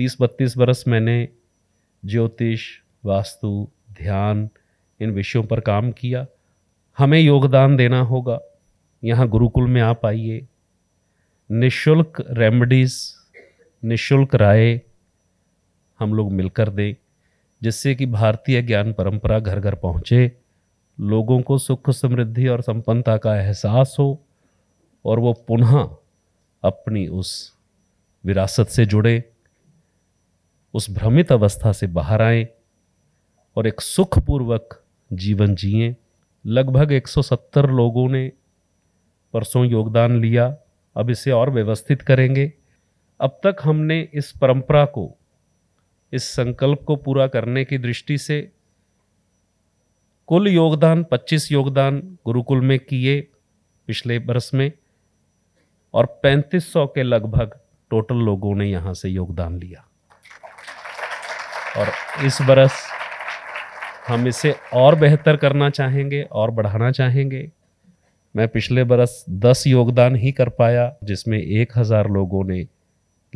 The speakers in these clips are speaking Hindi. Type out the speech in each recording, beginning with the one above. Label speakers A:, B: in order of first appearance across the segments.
A: तीस बत्तीस बरस मैंने ज्योतिष वास्तु ध्यान इन विषयों पर काम किया हमें योगदान देना होगा यहाँ गुरुकुल में आप आइए निशुल्क रेमेडीज़ निशुल्क राय हम लोग मिलकर दें जिससे कि भारतीय ज्ञान परंपरा घर घर पहुँचे लोगों को सुख समृद्धि और संपन्नता का एहसास हो और वो पुनः अपनी उस विरासत से जुड़े उस भ्रमित अवस्था से बाहर आएं और एक सुखपूर्वक जीवन जिए लगभग 170 लोगों ने परसों योगदान लिया अब इसे और व्यवस्थित करेंगे अब तक हमने इस परंपरा को इस संकल्प को पूरा करने की दृष्टि से कुल योगदान 25 योगदान गुरुकुल में किए पिछले वर्ष में और 3500 के लगभग टोटल लोगों ने यहाँ से योगदान लिया और इस बरस हम इसे और बेहतर करना चाहेंगे और बढ़ाना चाहेंगे मैं पिछले बरस दस योगदान ही कर पाया जिसमें एक हज़ार लोगों ने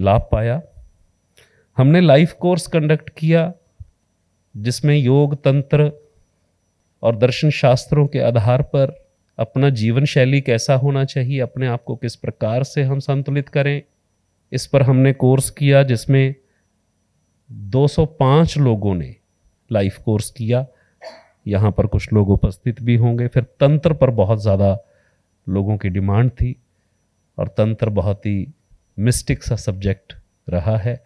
A: लाभ पाया हमने लाइफ कोर्स कंडक्ट किया जिसमें योग तंत्र और दर्शन शास्त्रों के आधार पर अपना जीवन शैली कैसा होना चाहिए अपने आप को किस प्रकार से हम संतुलित करें इस पर हमने कोर्स किया जिसमें 205 लोगों ने लाइफ कोर्स किया यहाँ पर कुछ लोग उपस्थित भी होंगे फिर तंत्र पर बहुत ज़्यादा लोगों की डिमांड थी और तंत्र बहुत ही मिस्टिक सा सब्जेक्ट रहा है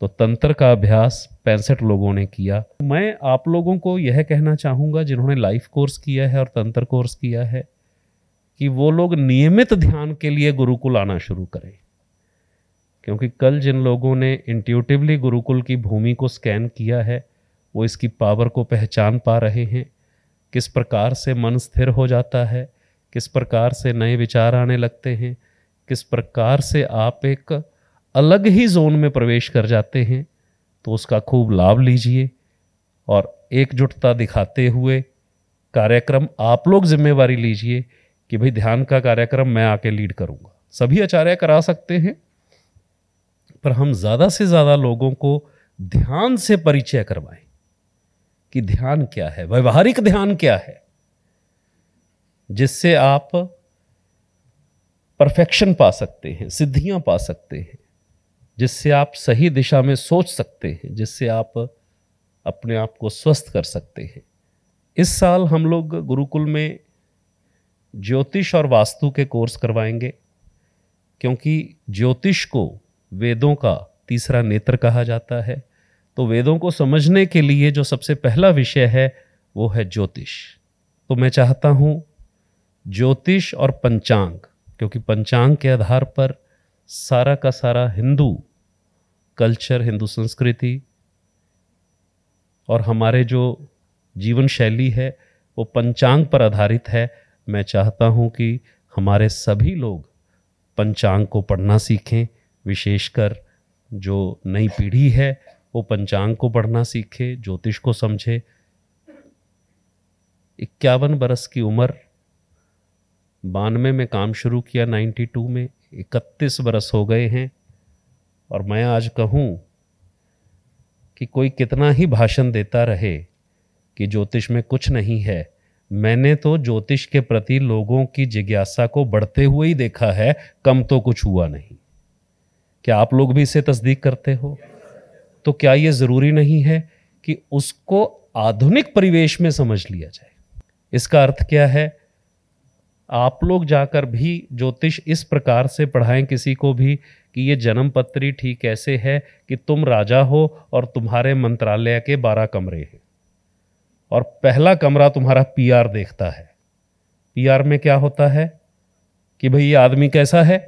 A: तो तंत्र का अभ्यास पैंसठ लोगों ने किया मैं आप लोगों को यह कहना चाहूँगा जिन्होंने लाइफ कोर्स किया है और तंत्र कोर्स किया है कि वो लोग नियमित ध्यान के लिए गुरुकुल आना शुरू करें क्योंकि कल जिन लोगों ने इंट्यूटिवली गुरुकुल की भूमि को स्कैन किया है वो इसकी पावर को पहचान पा रहे हैं किस प्रकार से मन स्थिर हो जाता है किस प्रकार से नए विचार आने लगते हैं किस प्रकार से आप एक अलग ही जोन में प्रवेश कर जाते हैं तो उसका खूब लाभ लीजिए और एकजुटता दिखाते हुए कार्यक्रम आप लोग जिम्मेवारी लीजिए कि भाई ध्यान का कार्यक्रम मैं आके लीड करूँगा सभी आचार्य करा सकते हैं पर हम ज़्यादा से ज़्यादा लोगों को ध्यान से परिचय करवाएं कि ध्यान क्या है व्यवहारिक ध्यान क्या है जिससे आप परफेक्शन पा सकते हैं सिद्धियां पा सकते हैं जिससे आप सही दिशा में सोच सकते हैं जिससे आप अपने आप को स्वस्थ कर सकते हैं इस साल हम लोग गुरुकुल में ज्योतिष और वास्तु के कोर्स करवाएंगे क्योंकि ज्योतिष को वेदों का तीसरा नेत्र कहा जाता है तो वेदों को समझने के लिए जो सबसे पहला विषय है वो है ज्योतिष तो मैं चाहता हूँ ज्योतिष और पंचांग क्योंकि पंचांग के आधार पर सारा का सारा हिंदू कल्चर हिंदू संस्कृति और हमारे जो जीवन शैली है वो पंचांग पर आधारित है मैं चाहता हूँ कि हमारे सभी लोग पंचांग को पढ़ना सीखें विशेषकर जो नई पीढ़ी है वो पंचांग को पढ़ना सीखे ज्योतिष को समझे इक्यावन बरस की उम्र बानवे में काम शुरू किया 92 में 31 बरस हो गए हैं और मैं आज कहूँ कि कोई कितना ही भाषण देता रहे कि ज्योतिष में कुछ नहीं है मैंने तो ज्योतिष के प्रति लोगों की जिज्ञासा को बढ़ते हुए ही देखा है कम तो कुछ हुआ नहीं क्या आप लोग भी इसे तस्दीक करते हो तो क्या यह ज़रूरी नहीं है कि उसको आधुनिक परिवेश में समझ लिया जाए इसका अर्थ क्या है आप लोग जाकर भी ज्योतिष इस प्रकार से पढ़ाएं किसी को भी कि ये जन्म पत्री ठीक ऐसे है कि तुम राजा हो और तुम्हारे मंत्रालय के बारह कमरे हैं और पहला कमरा तुम्हारा पीआर देखता है पीआर में क्या होता है कि भाई ये आदमी कैसा है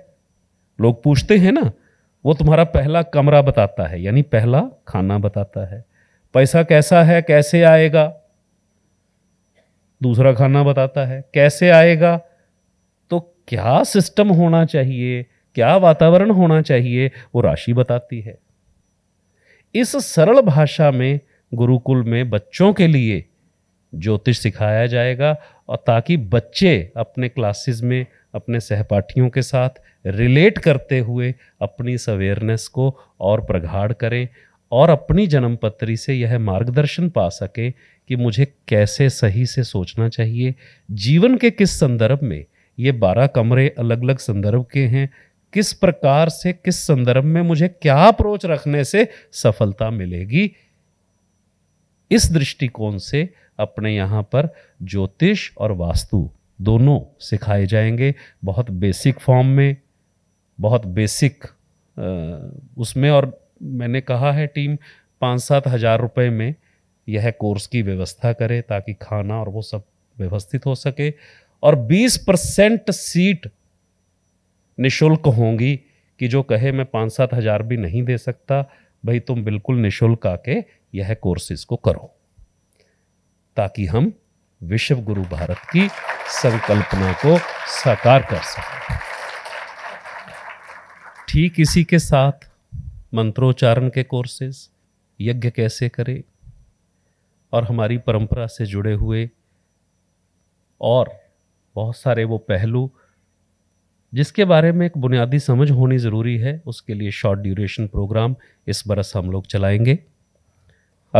A: लोग पूछते हैं ना वो तुम्हारा पहला कमरा बताता है यानी पहला खाना बताता है पैसा कैसा है कैसे आएगा दूसरा खाना बताता है कैसे आएगा तो क्या सिस्टम होना चाहिए क्या वातावरण होना चाहिए वो राशि बताती है इस सरल भाषा में गुरुकुल में बच्चों के लिए ज्योतिष सिखाया जाएगा और ताकि बच्चे अपने क्लासेस में अपने सहपाठियों के साथ रिलेट करते हुए अपनी इस अवेयरनेस को और प्रगाढ़ करें और अपनी जन्मपत्री से यह मार्गदर्शन पा सकें कि मुझे कैसे सही से सोचना चाहिए जीवन के किस संदर्भ में ये बारह कमरे अलग अलग संदर्भ के हैं किस प्रकार से किस संदर्भ में मुझे क्या अप्रोच रखने से सफलता मिलेगी इस दृष्टिकोण से अपने यहाँ पर ज्योतिष और वास्तु दोनों सिखाए जाएंगे बहुत बेसिक फॉर्म में बहुत बेसिक उसमें और मैंने कहा है टीम पाँच सात हज़ार रुपये में यह कोर्स की व्यवस्था करे ताकि खाना और वो सब व्यवस्थित हो सके और 20 परसेंट सीट निशुल्क होंगी कि जो कहे मैं पाँच सात हज़ार भी नहीं दे सकता भाई तुम बिल्कुल निशुल्क आके यह कोर्सेज को करो ताकि हम विश्व गुरु भारत की संकल्पना को साकार कर सकें ठीक इसी के साथ मंत्रोच्चारण के कोर्सेज यज्ञ कैसे करें और हमारी परंपरा से जुड़े हुए और बहुत सारे वो पहलू जिसके बारे में एक बुनियादी समझ होनी ज़रूरी है उसके लिए शॉर्ट ड्यूरेशन प्रोग्राम इस बरस हम लोग चलाएंगे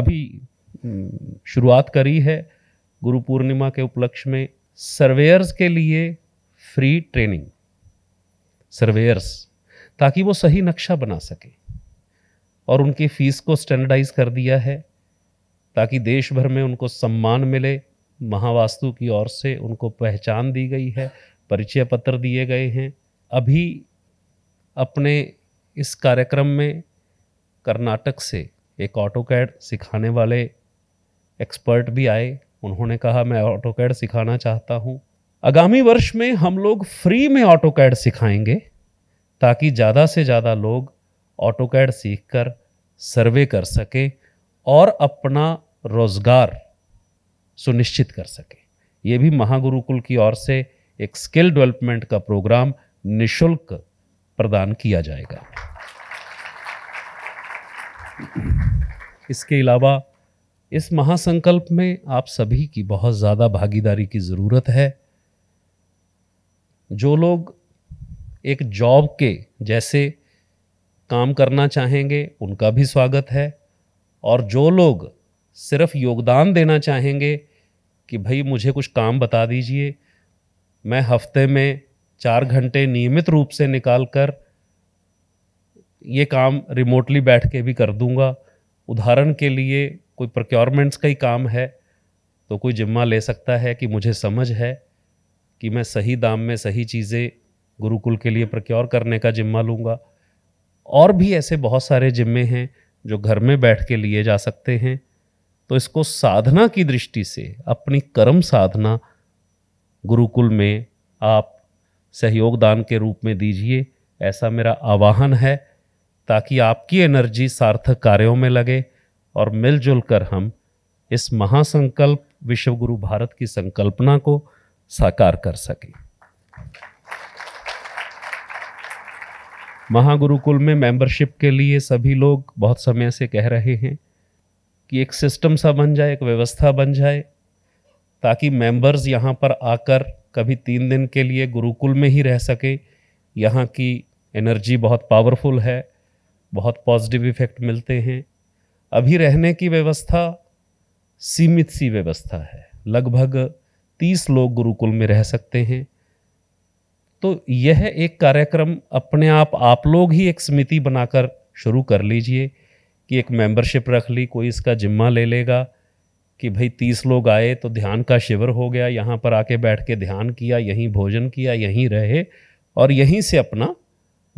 A: अभी हम्म, शुरुआत करी है गुरु पूर्णिमा के उपलक्ष्य में सर्वेयर्स के लिए फ्री ट्रेनिंग सर्वेयर्स ताकि वो सही नक्शा बना सके और उनकी फ़ीस को स्टैंडर्डाइज कर दिया है ताकि देश भर में उनको सम्मान मिले महावास्तु की ओर से उनको पहचान दी गई है परिचय पत्र दिए गए हैं अभी अपने इस कार्यक्रम में कर्नाटक से एक ऑटो कैड सिखाने वाले एक्सपर्ट भी आए उन्होंने कहा मैं ऑटो कैड सिखाना चाहता हूँ आगामी वर्ष में हम लोग फ्री में ऑटो कैड सिखाएंगे ताकि ज़्यादा से ज़्यादा लोग ऑटो कैड सीख कर सर्वे कर सके और अपना रोज़गार सुनिश्चित कर सके ये भी महागुरुकुल की ओर से एक स्किल डेवलपमेंट का प्रोग्राम निशुल्क प्रदान किया जाएगा इसके अलावा इस महासंकल्प में आप सभी की बहुत ज़्यादा भागीदारी की ज़रूरत है जो लोग एक जॉब के जैसे काम करना चाहेंगे उनका भी स्वागत है और जो लोग सिर्फ योगदान देना चाहेंगे कि भाई मुझे कुछ काम बता दीजिए मैं हफ्ते में चार घंटे नियमित रूप से निकाल कर ये काम रिमोटली बैठ के भी कर दूंगा उदाहरण के लिए कोई प्रोक्योरमेंट्स का ही काम है तो कोई जिम्मा ले सकता है कि मुझे समझ है कि मैं सही दाम में सही चीज़ें गुरुकुल के लिए प्रक्योर करने का जिम्मा लूँगा और भी ऐसे बहुत सारे जिम्मे हैं जो घर में बैठ के लिए जा सकते हैं तो इसको साधना की दृष्टि से अपनी कर्म साधना गुरुकुल में आप सहयोग दान के रूप में दीजिए ऐसा मेरा आवाहन है ताकि आपकी एनर्जी सार्थक कार्यों में लगे और मिलजुल कर हम इस महासंकल्प विश्वगुरु भारत की संकल्पना को साकार कर सकें महागुरुकुल में मेंबरशिप के लिए सभी लोग बहुत समय से कह रहे हैं कि एक सिस्टम सा बन जाए एक व्यवस्था बन जाए ताकि मेंबर्स यहाँ पर आकर कभी तीन दिन के लिए गुरुकुल में ही रह सके यहाँ की एनर्जी बहुत पावरफुल है बहुत पॉजिटिव इफ़ेक्ट मिलते हैं अभी रहने की व्यवस्था सीमित सी व्यवस्था है लगभग तीस लोग गुरुकुल में रह सकते हैं तो यह एक कार्यक्रम अपने आप आप लोग ही एक समिति बनाकर शुरू कर लीजिए कि एक मेंबरशिप रख ली कोई इसका जिम्मा ले लेगा कि भाई तीस लोग आए तो ध्यान का शिविर हो गया यहाँ पर आके बैठ के ध्यान किया यहीं भोजन किया यहीं रहे और यहीं से अपना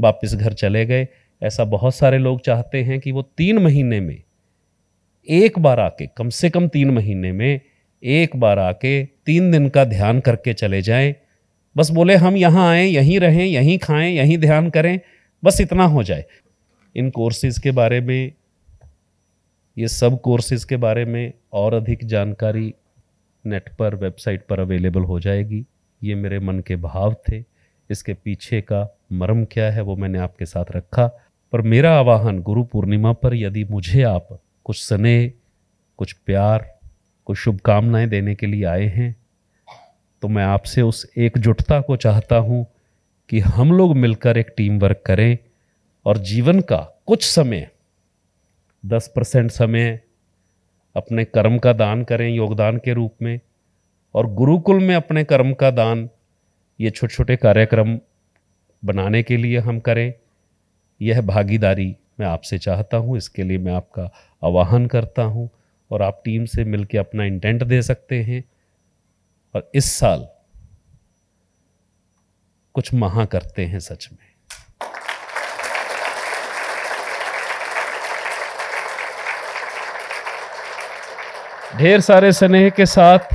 A: वापस घर चले गए ऐसा बहुत सारे लोग चाहते हैं कि वो तीन महीने में एक बार आके कम से कम तीन महीने में एक बार आके तीन दिन का ध्यान करके चले जाएं बस बोले हम यहाँ आए यहीं रहें यहीं खाएं यहीं ध्यान करें बस इतना हो जाए इन कोर्सेज के बारे में ये सब कोर्सेज के बारे में और अधिक जानकारी नेट पर वेबसाइट पर अवेलेबल हो जाएगी ये मेरे मन के भाव थे इसके पीछे का मर्म क्या है वो मैंने आपके साथ रखा पर मेरा आवाहन गुरु पूर्णिमा पर यदि मुझे आप कुछ स्नेह कुछ प्यार कुछ शुभकामनाएं देने के लिए आए हैं तो मैं आपसे उस एकजुटता को चाहता हूँ कि हम लोग मिलकर एक टीम वर्क करें और जीवन का कुछ समय दस परसेंट समय अपने कर्म का दान करें योगदान के रूप में और गुरुकुल में अपने कर्म का दान ये छोटे छोटे कार्यक्रम बनाने के लिए हम करें यह भागीदारी मैं आपसे चाहता हूँ इसके लिए मैं आपका आवाहन करता हूँ और आप टीम से मिलकर अपना इंटेंट दे सकते हैं और इस साल कुछ महा करते हैं सच में ढेर सारे स्नेह के साथ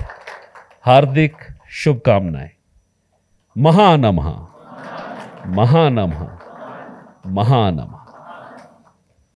A: हार्दिक शुभकामनाएं महानमहा महानमहा महानमहा